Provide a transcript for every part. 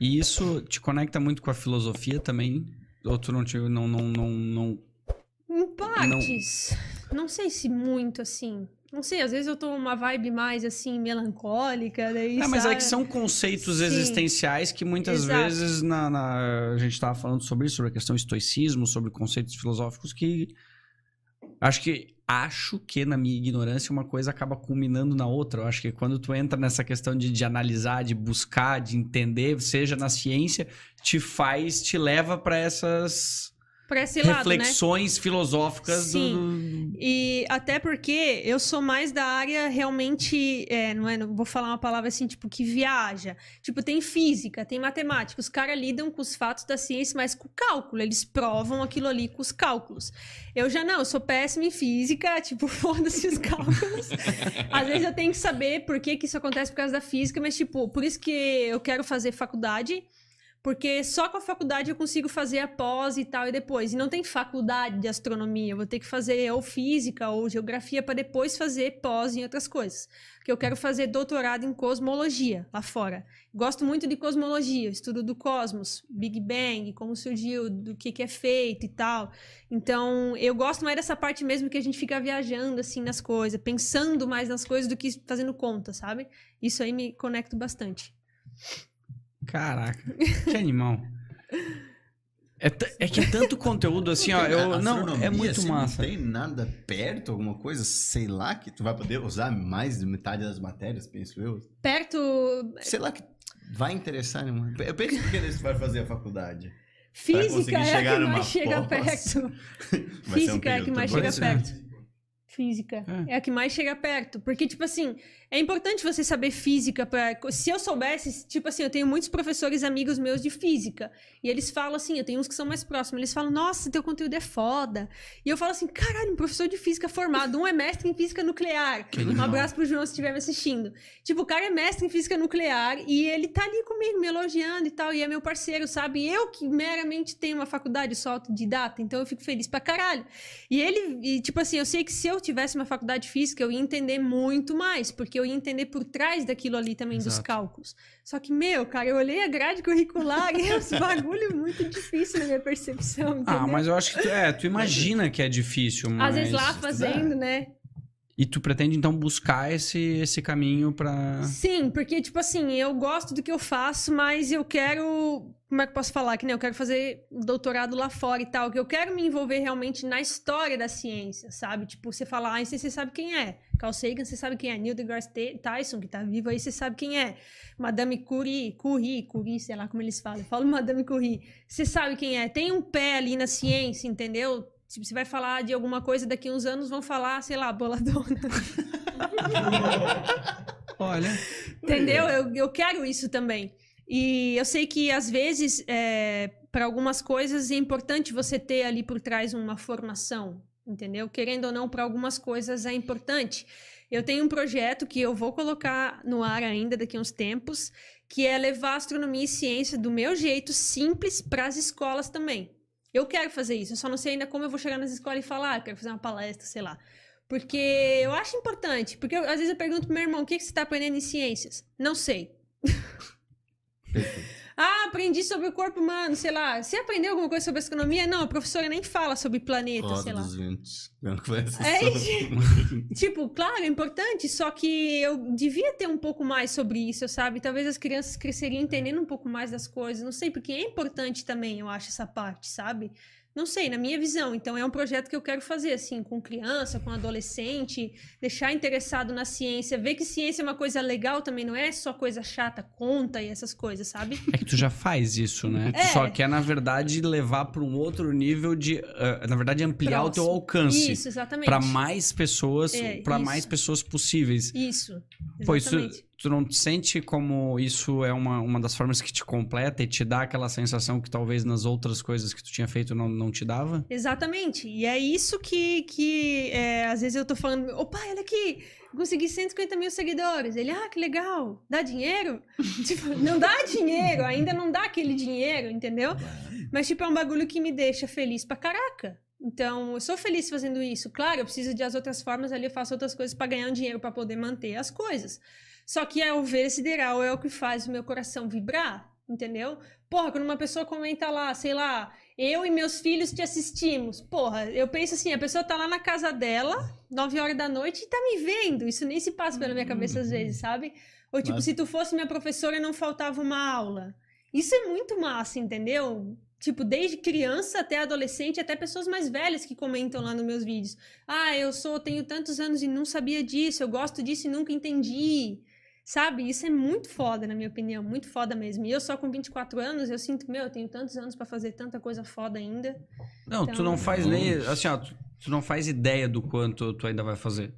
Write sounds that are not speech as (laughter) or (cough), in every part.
E isso te conecta muito com a filosofia também? Ou tu não, te, não, não, não, não... Em partes. Não... não sei se muito, assim. Não sei, às vezes eu tô uma vibe mais assim, melancólica, daí. Não, sabe? mas é que são conceitos Sim. existenciais que muitas Exato. vezes na, na, a gente estava falando sobre isso, sobre a questão do estoicismo, sobre conceitos filosóficos que Acho que acho que na minha ignorância uma coisa acaba culminando na outra. Eu acho que quando tu entra nessa questão de, de analisar, de buscar, de entender, seja na ciência, te faz, te leva para essas para esse lado, né? Reflexões né? filosóficas. Sim. Do... E até porque eu sou mais da área realmente, é, não é, não vou falar uma palavra assim, tipo, que viaja. Tipo, tem física, tem matemática. Os caras lidam com os fatos da ciência, mas com o cálculo. Eles provam aquilo ali com os cálculos. Eu já não, eu sou péssima em física, (laughs) tipo, foda-se os cálculos. (laughs) Às vezes eu tenho que saber por que, que isso acontece por causa da física, mas, tipo, por isso que eu quero fazer faculdade porque só com a faculdade eu consigo fazer a pós e tal e depois. E não tem faculdade de astronomia, eu vou ter que fazer ou física ou geografia para depois fazer pós em outras coisas. Porque eu quero fazer doutorado em cosmologia lá fora. Gosto muito de cosmologia, estudo do cosmos, Big Bang, como surgiu, do que, que é feito e tal. Então, eu gosto mais dessa parte mesmo que a gente fica viajando assim nas coisas, pensando mais nas coisas do que fazendo conta, sabe? Isso aí me conecta bastante. Caraca, que animal. É, é que é tanto conteúdo assim, ó. Eu, não, é muito assim, massa. Não tem nada perto, alguma coisa, sei lá, que tu vai poder usar mais de metade das matérias, penso eu. Perto. Sei lá que vai interessar, né? Eu penso que eles vai fazer a faculdade. Física é a que mais chega perto. (laughs) Física é a que mais chega perto física. É. é. a que mais chega perto. Porque, tipo assim, é importante você saber física para Se eu soubesse, tipo assim, eu tenho muitos professores amigos meus de física. E eles falam assim, eu tenho uns que são mais próximos. Eles falam, nossa, teu conteúdo é foda. E eu falo assim, caralho, um professor de física formado. Um é mestre em física nuclear. Que um abraço pro João se estiver me assistindo. Tipo, o cara é mestre em física nuclear e ele tá ali comigo, me elogiando e tal. E é meu parceiro, sabe? Eu que meramente tenho uma faculdade só autodidata. Então eu fico feliz pra caralho. E ele, e, tipo assim, eu sei que se eu eu tivesse uma faculdade física, eu ia entender muito mais, porque eu ia entender por trás daquilo ali também Exato. dos cálculos. Só que, meu, cara, eu olhei a grade curricular e é um bagulho (laughs) muito difícil na minha percepção. Ah, entendeu? Ah, mas eu acho que tu, é, tu imagina que é difícil, mas. Às vezes lá fazendo, é. né? E tu pretende, então, buscar esse, esse caminho para Sim, porque, tipo assim, eu gosto do que eu faço, mas eu quero. Como é que eu posso falar? Que nem né, eu quero fazer doutorado lá fora e tal. Que eu quero me envolver realmente na história da ciência, sabe? Tipo, você fala Einstein, você sabe quem é. Carl Sagan, você sabe quem é. Neil deGrasse Tyson, que tá vivo aí, você sabe quem é. Madame Curie, Curie, Curie, sei lá como eles falam. Eu falo Madame Curie. Você sabe quem é. Tem um pé ali na ciência, entendeu? Tipo, você vai falar de alguma coisa, daqui uns anos vão falar, sei lá, boladona. (laughs) Olha. Entendeu? Eu, eu quero isso também. E eu sei que, às vezes, é, para algumas coisas é importante você ter ali por trás uma formação, entendeu? Querendo ou não, para algumas coisas é importante. Eu tenho um projeto que eu vou colocar no ar ainda daqui a uns tempos, que é levar astronomia e ciência do meu jeito simples para as escolas também. Eu quero fazer isso, eu só não sei ainda como eu vou chegar nas escolas e falar, eu ah, quero fazer uma palestra, sei lá. Porque eu acho importante, porque eu, às vezes eu pergunto pro meu irmão, o que, que você está aprendendo em ciências? Não sei. Ah, aprendi sobre o corpo humano, sei lá. Você aprendeu alguma coisa sobre astronomia? Não, a professora nem fala sobre planeta, Roda sei lá. Dos ventos. é, sobre... (laughs) tipo, claro, é importante, só que eu devia ter um pouco mais sobre isso, sabe? Talvez as crianças cresceriam entendendo um pouco mais das coisas, não sei, porque é importante também, eu acho, essa parte, sabe? Não sei, na minha visão. Então, é um projeto que eu quero fazer, assim, com criança, com adolescente, deixar interessado na ciência, ver que ciência é uma coisa legal também, não é só coisa chata, conta e essas coisas, sabe? É que tu já faz isso, né? É. Tu só é. quer, na verdade, levar para um outro nível de. Uh, na verdade, ampliar Próximo. o teu alcance. Isso, exatamente. Para mais pessoas, é, para mais pessoas possíveis. Isso. Exatamente tu não te sente como isso é uma, uma das formas que te completa e te dá aquela sensação que talvez nas outras coisas que tu tinha feito não, não te dava? Exatamente. E é isso que, que é, às vezes eu tô falando, opa, olha aqui, consegui 150 mil seguidores. Ele, ah, que legal, dá dinheiro? (laughs) tipo, não dá dinheiro, ainda não dá aquele dinheiro, entendeu? Mas, tipo, é um bagulho que me deixa feliz pra caraca. Então, eu sou feliz fazendo isso. Claro, eu preciso de as outras formas ali, eu faço outras coisas para ganhar um dinheiro para poder manter as coisas. Só que ao ver esse deral é o que faz o meu coração vibrar, entendeu? Porra, quando uma pessoa comenta lá, sei lá, eu e meus filhos te assistimos. Porra, eu penso assim, a pessoa tá lá na casa dela, 9 horas da noite, e tá me vendo. Isso nem se passa pela minha cabeça às vezes, uhum. sabe? Ou tipo, Mas... se tu fosse minha professora e não faltava uma aula. Isso é muito massa, entendeu? Tipo, desde criança até adolescente, até pessoas mais velhas que comentam lá nos meus vídeos. Ah, eu sou, tenho tantos anos e não sabia disso, eu gosto disso e nunca entendi. Sabe? Isso é muito foda, na minha opinião, muito foda mesmo. E eu só com 24 anos, eu sinto, meu, eu tenho tantos anos para fazer tanta coisa foda ainda. Não, então... tu não então, faz nem. Assim, ó, tu, tu, não faz ideia do quanto tu ainda vai fazer.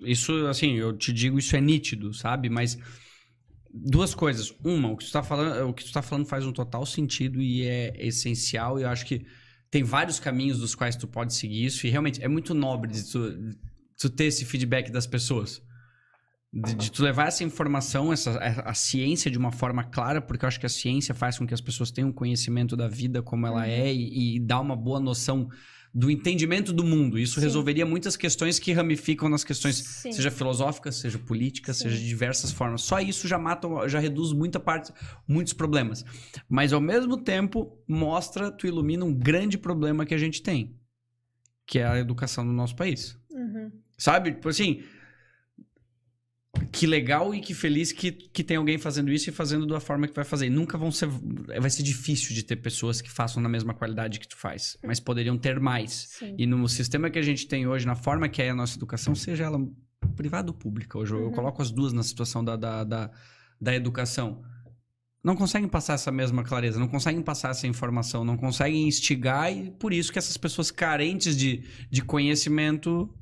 (laughs) isso, assim, eu te digo, isso é nítido, sabe? Mas. Duas coisas. Uma, o que tu tá falando, o que tu tá falando faz um total sentido e é essencial, e eu acho que tem vários caminhos dos quais tu pode seguir isso, e realmente é muito nobre de tu, de tu ter esse feedback das pessoas de, de, tu levar essa informação, essa, a, a, ciência de uma forma clara, porque eu acho que a ciência faz com que as pessoas tenham conhecimento da vida como ela uhum. é e, e, dá uma boa noção do entendimento do mundo. Isso Sim. resolveria muitas questões que ramificam nas questões, Sim. seja filosóficas, seja políticas, seja de diversas formas. Só isso já mata, já reduz muita parte, muitos problemas. Mas ao mesmo tempo, mostra, tu ilumina um grande problema que a gente tem, que é a educação no nosso país. Uhum. Sabe? Tipo assim, que legal e que feliz que, que tem alguém fazendo isso e fazendo da forma que vai fazer. E nunca vão ser. Vai ser difícil de ter pessoas que façam na mesma qualidade que tu faz, mas poderiam ter mais. Sim. E no sistema que a gente tem hoje, na forma que é a nossa educação, seja ela privada ou pública, hoje uhum. eu coloco as duas na situação da, da, da, da educação. Não conseguem passar essa mesma clareza, não conseguem passar essa informação, não conseguem instigar, e por isso que essas pessoas carentes de, de conhecimento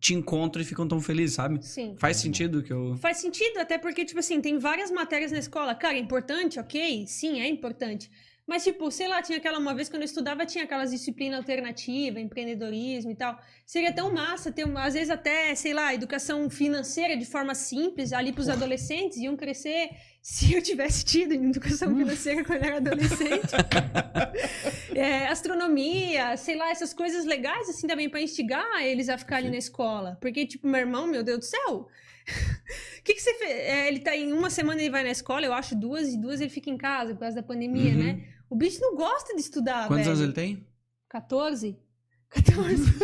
te encontram e ficam tão felizes, sabe? Sim. Faz sentido que eu. Faz sentido, até porque, tipo assim, tem várias matérias na escola. Cara, é importante, ok? Sim, é importante. Mas, tipo, sei lá, tinha aquela. Uma vez quando eu estudava, tinha aquelas disciplinas alternativas, empreendedorismo e tal. Seria tão massa ter, às vezes, até, sei lá, educação financeira de forma simples ali para os adolescentes, iam crescer se eu tivesse tido educação hum. financeira quando eu era adolescente. (laughs) é, astronomia, sei lá, essas coisas legais, assim, também para instigar eles a ficar Sim. ali na escola. Porque, tipo, meu irmão, meu Deus do céu, (laughs) o que, que você fez? É, ele tá em uma semana, ele vai na escola, eu acho duas, e duas ele fica em casa por causa da pandemia, né? uhum. né? O bicho não gosta de estudar, Quantos velho. anos ele tem? 14. 14. (laughs)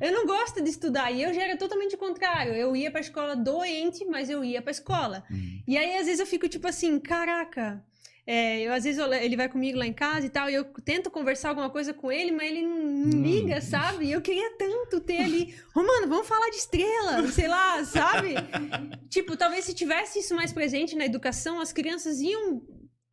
Eu não gosto de estudar. E eu já era totalmente contrário. Eu ia para a escola doente, mas eu ia para a escola. Uhum. E aí, às vezes, eu fico tipo assim, caraca. É, eu, às vezes eu, ele vai comigo lá em casa e tal, e eu tento conversar alguma coisa com ele, mas ele não liga, sabe? E eu queria tanto ter ali, Romano, oh, vamos falar de estrela, sei lá, sabe? (laughs) tipo, talvez se tivesse isso mais presente na educação, as crianças iam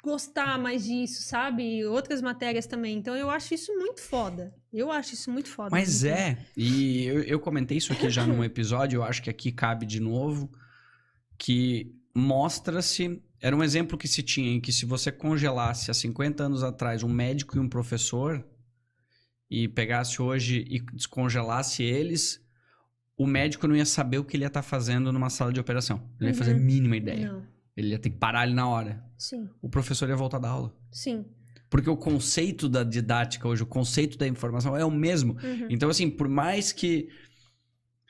gostar mais disso, sabe? Outras matérias também. Então eu acho isso muito foda. Eu acho isso muito foda. Mas muito é, foda. e eu, eu, comentei isso aqui já num (coughs) episódio, eu acho que aqui cabe de novo, que mostra-se. Era um exemplo que se tinha em que se você congelasse há 50 anos atrás um médico e um professor e pegasse hoje e descongelasse eles, o médico não ia saber o que ele ia estar tá fazendo numa sala de operação. Ele uhum. ia fazer a uhum. mínima ideia. Não. Ele ia ter que parar ali na hora. Sim. O professor ia voltar da aula. Sim. Porque o conceito da didática hoje, o conceito da informação é o mesmo. Uhum. Então, assim, por mais que.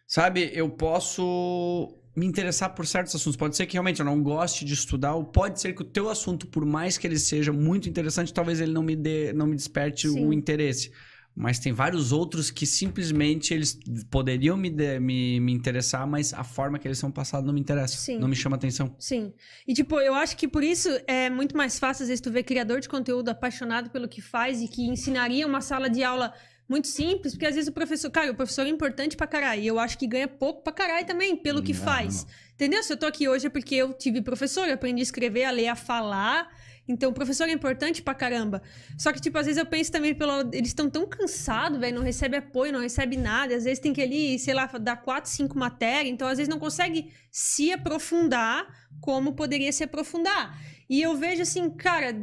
Sabe, eu posso me interessar por certos assuntos. Pode ser que realmente eu não goste de estudar, ou pode ser que o teu assunto, por mais que ele seja muito interessante, talvez ele não me, dê, não me desperte Sim. o interesse mas tem vários outros que simplesmente eles poderiam me, de, me, me interessar, mas a forma que eles são passados não me interessa, Sim. não me chama atenção. Sim. E tipo, eu acho que por isso é muito mais fácil às vezes tu ver criador de conteúdo apaixonado pelo que faz e que ensinaria uma sala de aula muito simples, porque às vezes o professor, cara, o professor é importante pra caralho, e eu acho que ganha pouco pra caralho também pelo que não, faz. Entendeu? Se eu tô aqui hoje é porque eu tive professor, eu aprendi a escrever, a ler, a falar, então, o professor é importante pra caramba. Só que, tipo, às vezes eu penso também pelo. Eles estão tão cansados, velho, não recebe apoio, não recebe nada. Às vezes tem que ali, sei lá, dar quatro, cinco matérias. Então, às vezes não consegue se aprofundar como poderia se aprofundar. E eu vejo assim, cara,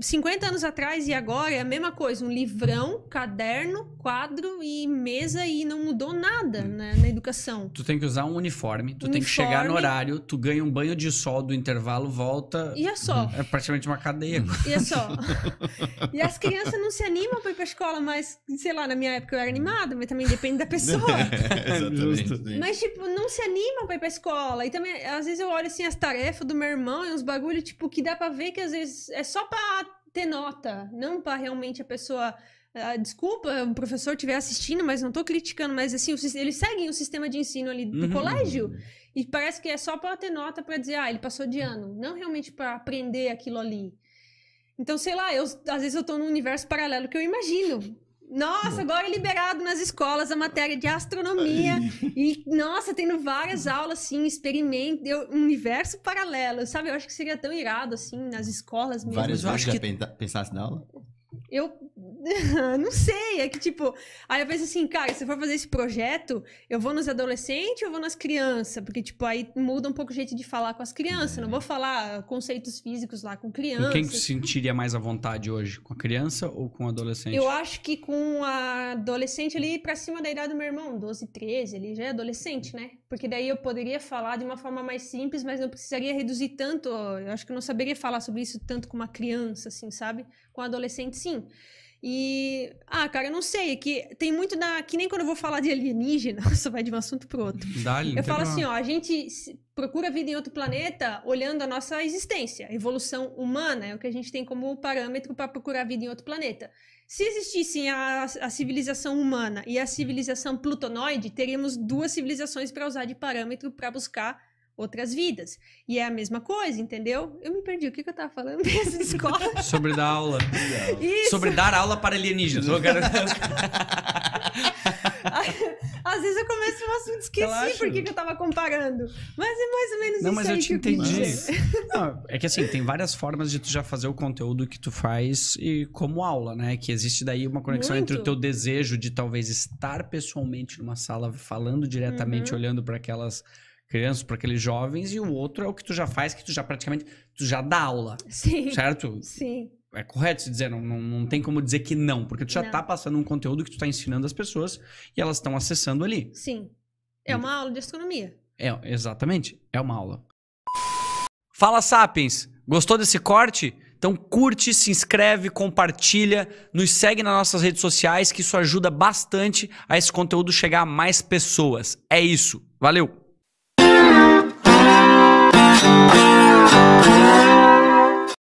50 anos atrás e agora é a mesma coisa, um livrão, caderno, quadro e mesa e não mudou nada hum. né, na educação. Tu tem que usar um uniforme, tu uniforme. tem que chegar no horário, tu ganha um banho de sol do intervalo, volta. E é só. Uhum. É praticamente uma cadeia. (laughs) E é só. (laughs) e as crianças não se animam para ir pra escola, mas, sei lá, na minha época eu era animada, mas também depende da pessoa. é, (laughs) Mas, tipo, não se animam para ir pra escola. E também, às vezes eu olho assim as tarefas do meu irmão e uns bagulho, tipo, que dá para ver que às vezes é só pra ter nota, não para realmente a pessoa. Ah, desculpa, o professor estiver assistindo, mas não estou criticando, mas assim, o, eles seguem o sistema de ensino ali do uhum. uhum colégio uhum. e parece que é só para ter nota para dizer, ah, ele passou de ano, não realmente para aprender aquilo ali. Então, sei lá, eu, às vezes eu estou num universo paralelo que eu imagino. Nossa, agora é liberado nas escolas a matéria de astronomia. E, nossa, tendo várias aulas, assim, experimento, um universo paralelo, sabe? Eu acho que seria tão irado, assim, nas escolas mesmo. Várias vezes já que... pensasse na aula? Eu (laughs) não sei, é que tipo. Aí eu penso assim, cara, se for fazer esse projeto, eu vou nos adolescentes ou vou nas crianças? Porque, tipo, aí muda um pouco o jeito de falar com as crianças. É. Não vou falar conceitos físicos lá com crianças quem se sentiria mais à vontade hoje? Com a criança ou com o adolescente? Eu acho que com a adolescente ali pra cima da idade do meu irmão, 12, 13, ele já é adolescente, né? Porque daí eu poderia falar de uma forma mais simples, mas não precisaria reduzir tanto. Eu acho que eu não saberia falar sobre isso tanto com uma criança, assim, sabe? Com um adolescente, sim. E, ah, cara, eu não sei, é que tem muito da. Que nem quando eu vou falar de alienígena, só (laughs) vai de um assunto pro outro. Dali, eu falo assim, ó, a gente procura vida em outro planeta olhando a nossa existência. A evolução humana é o que a gente tem como parâmetro para procurar vida em outro planeta. Se existissem a, a civilização humana e a civilização plutonoide, teríamos duas civilizações para usar de parâmetro para buscar outras vidas. E é a mesma coisa, entendeu? Eu me perdi. O que, que eu tava falando (laughs) dessa escola? Sobre dar aula. Isso. Sobre dar aula para alienígenas. (laughs) Às vezes eu começo um assunto esqueci porque por que, eu tava comparando. Mas é mais ou menos não, isso. Não, mas eu entendi. (laughs) não, é que assim, tem várias formas de tu já fazer o conteúdo que tu faz e como aula, né? Que existe daí uma conexão Muito. entre o teu desejo de talvez estar pessoalmente numa sala falando diretamente, uhum. olhando para aquelas crianças, para aqueles jovens, e o outro é o que tu já faz, que tu já praticamente, tu já dá aula. Sim. Certo? Sim. É correto se dizer, não, não, não tem como dizer que não, porque tu já está passando um conteúdo que tu está ensinando as pessoas e elas estão acessando ali. Sim. É uma aula de astronomia. É, exatamente. É uma aula. Fala, Sapiens! Gostou desse corte? Então curte, se inscreve, compartilha, nos segue nas nossas redes sociais, que isso ajuda bastante a esse conteúdo chegar a mais pessoas. É isso. Valeu! Thank you.